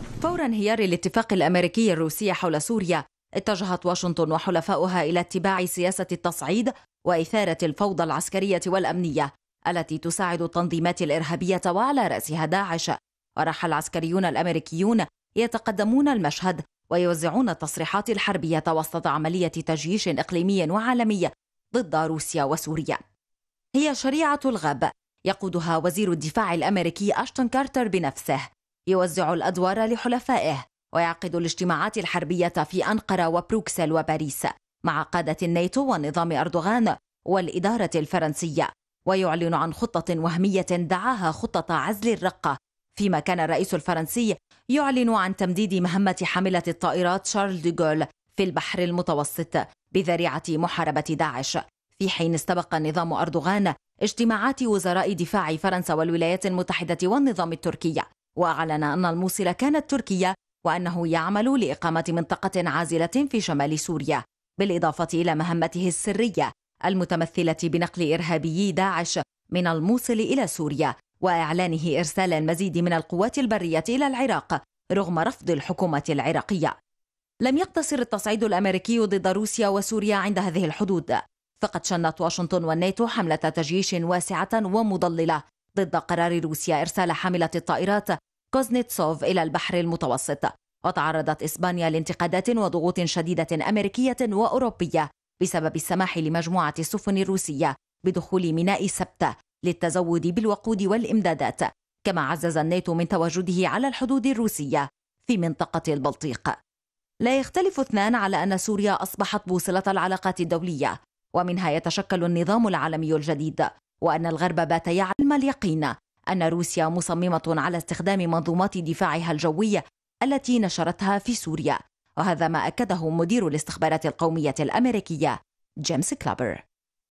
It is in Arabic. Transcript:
فور انهيار الاتفاق الامريكي الروسي حول سوريا اتجهت واشنطن وحلفاؤها الى اتباع سياسه التصعيد واثاره الفوضى العسكريه والامنيه التي تساعد التنظيمات الارهابيه وعلى راسها داعش وراح العسكريون الامريكيون يتقدمون المشهد ويوزعون التصريحات الحربيه وسط عمليه تجييش اقليمي وعالمي ضد روسيا وسوريا هي شريعه الغاب يقودها وزير الدفاع الامريكي اشتون كارتر بنفسه يوزع الأدوار لحلفائه ويعقد الاجتماعات الحربية في أنقرة وبروكسل وباريس مع قادة الناتو ونظام أردوغان والإدارة الفرنسية ويعلن عن خطة وهمية دعاها خطة عزل الرقة فيما كان الرئيس الفرنسي يعلن عن تمديد مهمة حاملة الطائرات شارل ديغول في البحر المتوسط بذريعة محاربة داعش في حين استبق نظام أردوغان اجتماعات وزراء دفاع فرنسا والولايات المتحدة والنظام التركي وأعلن أن الموصل كانت تركيا وأنه يعمل لإقامة منطقة عازلة في شمال سوريا بالإضافة إلى مهمته السرية المتمثلة بنقل إرهابيي داعش من الموصل إلى سوريا وإعلانه إرسال المزيد من القوات البرية إلى العراق رغم رفض الحكومة العراقية لم يقتصر التصعيد الأمريكي ضد روسيا وسوريا عند هذه الحدود فقد شنت واشنطن والناتو حملة تجيش واسعة ومضللة ضد قرار روسيا إرسال حاملة الطائرات كوزنيتسوف إلى البحر المتوسط وتعرضت إسبانيا لانتقادات وضغوط شديدة أمريكية وأوروبية بسبب السماح لمجموعة السفن الروسية بدخول ميناء سبتة للتزود بالوقود والإمدادات كما عزز الناتو من تواجده على الحدود الروسية في منطقة البلطيق لا يختلف اثنان على أن سوريا أصبحت بوصلة العلاقات الدولية ومنها يتشكل النظام العالمي الجديد وأن الغرب بات يعلم علم اليقين أن روسيا مصممة على استخدام منظومات دفاعها الجوية التي نشرتها في سوريا وهذا ما أكده مدير الاستخبارات القومية الأمريكية جيمس كلابر